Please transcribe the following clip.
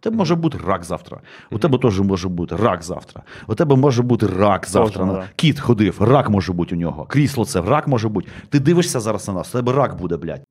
тебе може бути рак завтра. У тебе теж може бути рак завтра. У тебе може бути рак завтра. Тоже, да. Кіт ходив, рак може бути у нього. Крісло це рак може бути. Ти дивишся зараз на нас, у тебе рак буде, блядь.